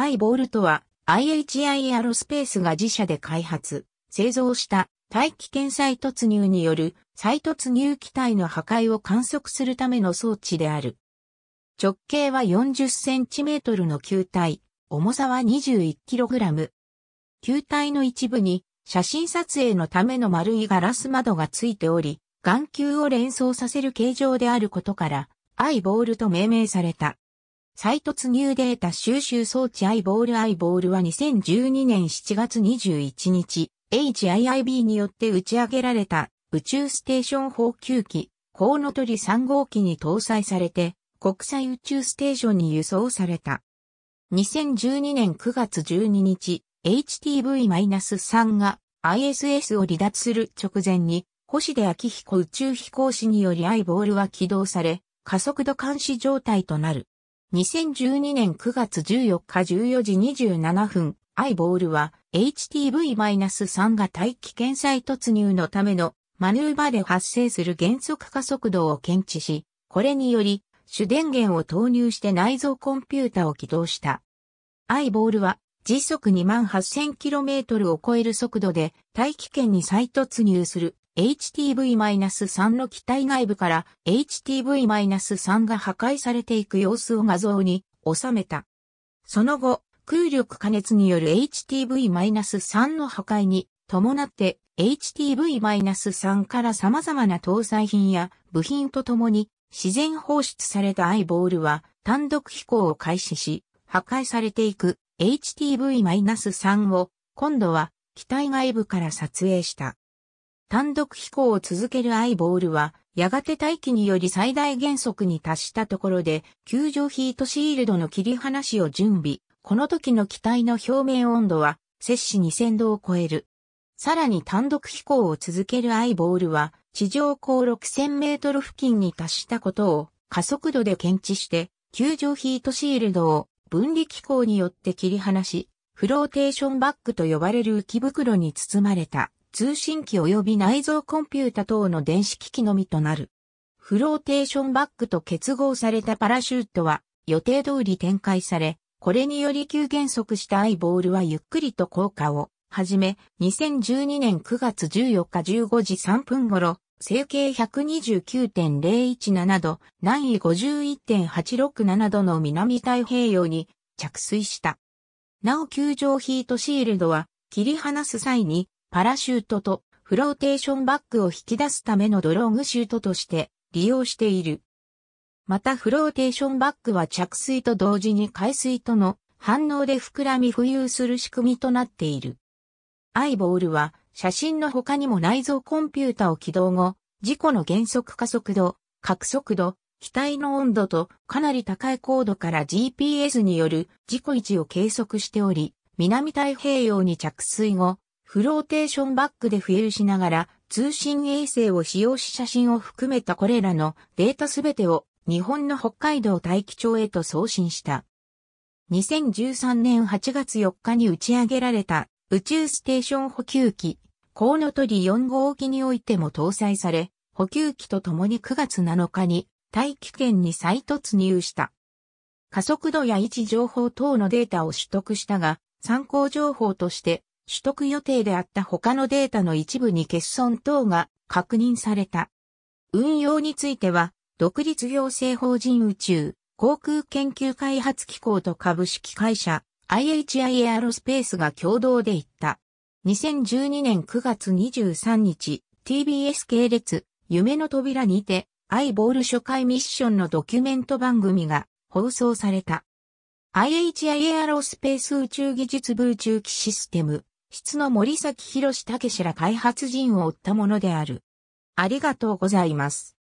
アイボールとは IHIR スペースが自社で開発、製造した大気圏再突入による再突入機体の破壊を観測するための装置である。直径は 40cm の球体、重さは 21kg。球体の一部に写真撮影のための丸いガラス窓がついており、眼球を連想させる形状であることから、アイボールと命名された。再突入データ収集装置 i ボール i ボールは2012年7月21日、HIIB によって打ち上げられた宇宙ステーション放給機、コウノトリ3号機に搭載されて、国際宇宙ステーションに輸送された。2012年9月12日、HTV-3 が ISS を離脱する直前に、星出明彦宇宙飛行士により i ボールは起動され、加速度監視状態となる。2012年9月14日14時27分、アイボールは HTV-3 が大気圏再突入のためのマヌーバで発生する減速加速度を検知し、これにより主電源を投入して内蔵コンピュータを起動した。アイボールは時速 28,000km を超える速度で大気圏に再突入する HTV-3 の機体外部から HTV-3 が破壊されていく様子を画像に収めた。その後、空力加熱による HTV-3 の破壊に伴って HTV-3 から様々な搭載品や部品とともに自然放出されたアイボールは単独飛行を開始し破壊されていく HTV-3 を今度は機体外部から撮影した。単独飛行を続けるアイボールは、やがて大気により最大原則に達したところで、球助ヒートシールドの切り離しを準備。この時の機体の表面温度は、摂氏2000度を超える。さらに単独飛行を続けるアイボールは、地上高6000メートル付近に達したことを加速度で検知して、球助ヒートシールドを分離機構によって切り離し、フローテーションバッグと呼ばれる浮き袋に包まれた。通信機及び内蔵コンピュータ等の電子機器のみとなる。フローテーションバッグと結合されたパラシュートは予定通り展開され、これにより急減速したアイボールはゆっくりと降下をはじめ、2012年9月14日15時3分頃、成形129.017度、南緯51.867度の南太平洋に着水した。なお球場ヒートシールドは切り離す際にパラシュートとフローテーションバッグを引き出すためのドローグシュートとして利用している。またフローテーションバッグは着水と同時に海水との反応で膨らみ浮遊する仕組みとなっている。アイボールは写真の他にも内蔵コンピュータを起動後、事故の原則加速度、角速度、機体の温度とかなり高い高度から GPS による事故位置を計測しており、南太平洋に着水後、フローテーションバックで浮遊しながら通信衛星を使用し写真を含めたこれらのデータすべてを日本の北海道大気町へと送信した。2013年8月4日に打ち上げられた宇宙ステーション補給機、コウノトリ4号機においても搭載され、補給機とともに9月7日に大気圏に再突入した。加速度や位置情報等のデータを取得したが、参考情報として取得予定であった他のデータの一部に欠損等が確認された。運用については、独立行政法人宇宙、航空研究開発機構と株式会社 IHI エアロスペースが共同で行った。2012年9月23日、TBS 系列、夢の扉にて、アイボール初回ミッションのドキュメント番組が放送された。IHI エアロスペース宇宙技術部宇宙機システム質の森崎博武氏ら開発陣を追ったものである。ありがとうございます。